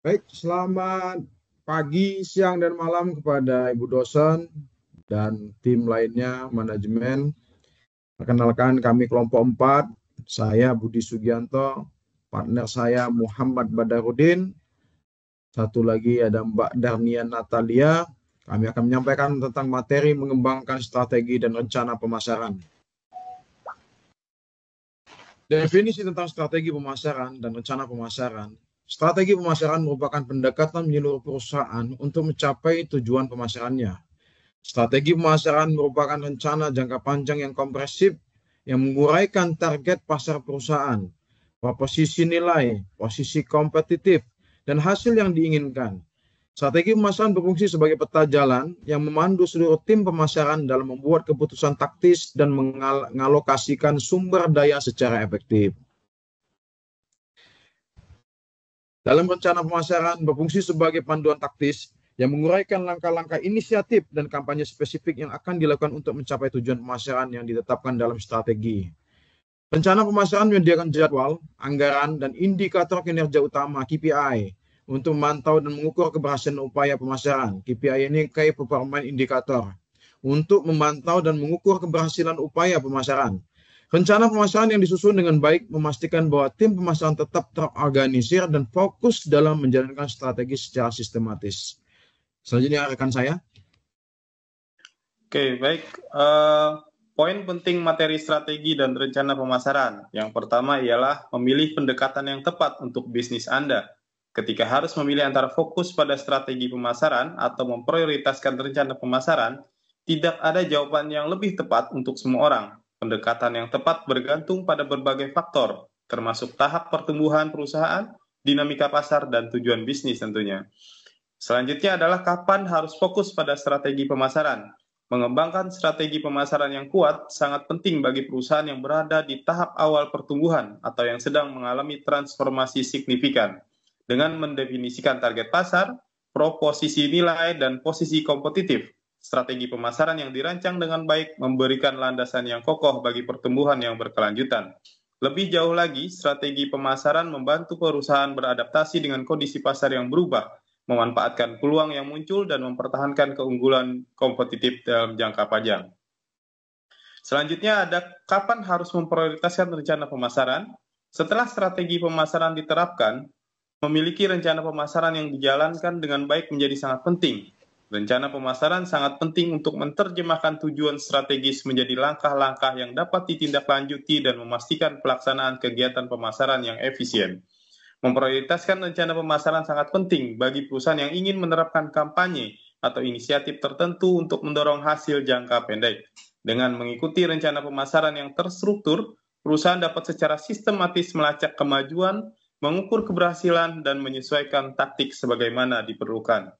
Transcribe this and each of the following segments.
Baik, selamat pagi, siang, dan malam kepada Ibu dosen dan tim lainnya manajemen. Perkenalkan kami kelompok 4, saya Budi Sugianto, partner saya Muhammad Badarudin, satu lagi ada Mbak Darnian Natalia. Kami akan menyampaikan tentang materi mengembangkan strategi dan rencana pemasaran. Definisi tentang strategi pemasaran dan rencana pemasaran Strategi pemasaran merupakan pendekatan menyeluruh perusahaan untuk mencapai tujuan pemasarannya. Strategi pemasaran merupakan rencana jangka panjang yang kompresif yang menguraikan target pasar perusahaan, posisi nilai, posisi kompetitif, dan hasil yang diinginkan. Strategi pemasaran berfungsi sebagai peta jalan yang memandu seluruh tim pemasaran dalam membuat keputusan taktis dan mengalokasikan sumber daya secara efektif. Dalam rencana pemasaran berfungsi sebagai panduan taktis yang menguraikan langkah-langkah inisiatif dan kampanye spesifik yang akan dilakukan untuk mencapai tujuan pemasaran yang ditetapkan dalam strategi. Rencana pemasaran menyediakan jadwal, anggaran, dan indikator kinerja utama KPI untuk memantau dan mengukur keberhasilan upaya pemasaran. KPI ini kayak performa indikator untuk memantau dan mengukur keberhasilan upaya pemasaran. Rencana pemasaran yang disusun dengan baik memastikan bahwa tim pemasaran tetap terorganisir dan fokus dalam menjalankan strategi secara sistematis. Selanjutnya rekan saya. Oke, baik. Uh, poin penting materi strategi dan rencana pemasaran. Yang pertama ialah memilih pendekatan yang tepat untuk bisnis Anda. Ketika harus memilih antara fokus pada strategi pemasaran atau memprioritaskan rencana pemasaran, tidak ada jawaban yang lebih tepat untuk semua orang Pendekatan yang tepat bergantung pada berbagai faktor, termasuk tahap pertumbuhan perusahaan, dinamika pasar, dan tujuan bisnis tentunya. Selanjutnya adalah kapan harus fokus pada strategi pemasaran. Mengembangkan strategi pemasaran yang kuat sangat penting bagi perusahaan yang berada di tahap awal pertumbuhan atau yang sedang mengalami transformasi signifikan. Dengan mendefinisikan target pasar, proposisi nilai, dan posisi kompetitif, strategi pemasaran yang dirancang dengan baik memberikan landasan yang kokoh bagi pertumbuhan yang berkelanjutan. Lebih jauh lagi, strategi pemasaran membantu perusahaan beradaptasi dengan kondisi pasar yang berubah, memanfaatkan peluang yang muncul dan mempertahankan keunggulan kompetitif dalam jangka panjang. Selanjutnya ada kapan harus memprioritaskan rencana pemasaran. Setelah strategi pemasaran diterapkan, memiliki rencana pemasaran yang dijalankan dengan baik menjadi sangat penting Rencana pemasaran sangat penting untuk menerjemahkan tujuan strategis menjadi langkah-langkah yang dapat ditindaklanjuti dan memastikan pelaksanaan kegiatan pemasaran yang efisien. Memprioritaskan rencana pemasaran sangat penting bagi perusahaan yang ingin menerapkan kampanye atau inisiatif tertentu untuk mendorong hasil jangka pendek. Dengan mengikuti rencana pemasaran yang terstruktur, perusahaan dapat secara sistematis melacak kemajuan, mengukur keberhasilan, dan menyesuaikan taktik sebagaimana diperlukan.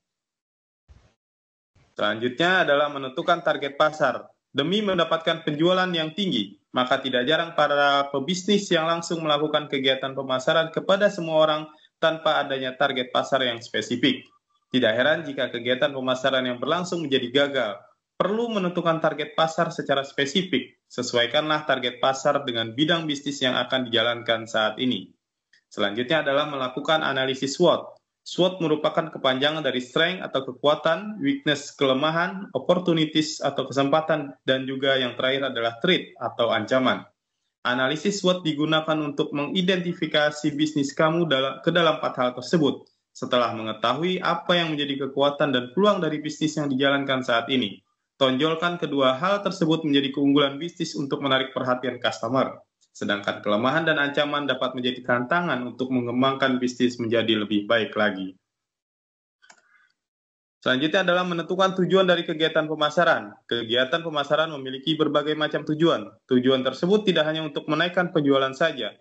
Selanjutnya adalah menentukan target pasar. Demi mendapatkan penjualan yang tinggi, maka tidak jarang para pebisnis yang langsung melakukan kegiatan pemasaran kepada semua orang tanpa adanya target pasar yang spesifik. Tidak heran jika kegiatan pemasaran yang berlangsung menjadi gagal. Perlu menentukan target pasar secara spesifik. Sesuaikanlah target pasar dengan bidang bisnis yang akan dijalankan saat ini. Selanjutnya adalah melakukan analisis SWOT SWOT merupakan kepanjangan dari strength atau kekuatan, weakness kelemahan, opportunities atau kesempatan, dan juga yang terakhir adalah threat atau ancaman. Analisis SWOT digunakan untuk mengidentifikasi bisnis kamu dalam, ke dalam empat hal tersebut setelah mengetahui apa yang menjadi kekuatan dan peluang dari bisnis yang dijalankan saat ini. Tonjolkan kedua hal tersebut menjadi keunggulan bisnis untuk menarik perhatian customer. Sedangkan kelemahan dan ancaman dapat menjadi tantangan untuk mengembangkan bisnis menjadi lebih baik lagi. Selanjutnya adalah menentukan tujuan dari kegiatan pemasaran. Kegiatan pemasaran memiliki berbagai macam tujuan. Tujuan tersebut tidak hanya untuk menaikkan penjualan saja,